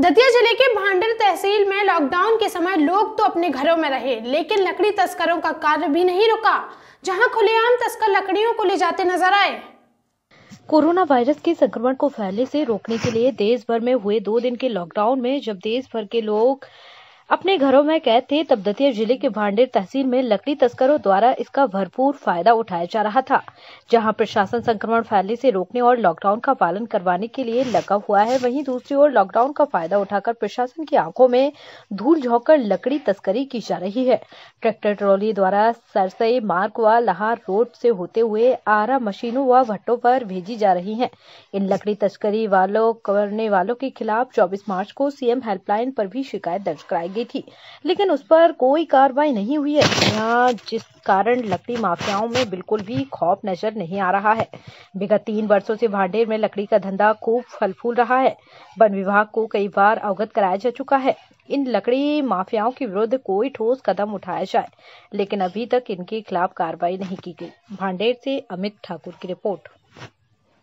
दतिया जिले के भांडर तहसील में लॉकडाउन के समय लोग तो अपने घरों में रहे लेकिन लकड़ी तस्करों का कार्य भी नहीं रुका जहां खुलेआम तस्कर लकड़ियों को ले जाते नजर आए कोरोना वायरस के संक्रमण को फैलने से रोकने के लिए देश भर में हुए दो दिन के लॉकडाउन में जब देश भर के लोग अपने घरों में कैद थे तब दतिया जिले के भांडेर तहसील में लकड़ी तस्करों द्वारा इसका भरपूर फायदा उठाया जा रहा था जहां प्रशासन संक्रमण फैलने से रोकने और लॉकडाउन का पालन करवाने के लिए लगा हुआ है वहीं दूसरी ओर लॉकडाउन का फायदा उठाकर प्रशासन की आंखों में धूल झोंककर लकड़ी तस्करी की जा रही है ट्रैक्टर ट्रॉली द्वारा सरसई मार्ग व लहार रोड से होते हुए आरा मशीनों व भट्टों पर भेजी जा रही है इन लकड़ी तस्करी वालों करने वालों के खिलाफ चौबीस मार्च को सीएम हेल्पलाइन पर भी शिकायत दर्ज कराएगी आगे थी लेकिन उस पर कोई कार्रवाई नहीं हुई है यहाँ जिस कारण लकड़ी माफियाओं में बिल्कुल भी खौफ नजर नहीं आ रहा है विगत तीन वर्षों से भांडेर में लकड़ी का धंधा खूब फल फूल रहा है वन विभाग को कई बार अवगत कराया जा चुका है इन लकड़ी माफियाओं के विरुद्ध कोई ठोस कदम उठाया जाए लेकिन अभी तक इनके खिलाफ कार्रवाई नहीं की गई भांडेर से अमित ठाकुर की रिपोर्ट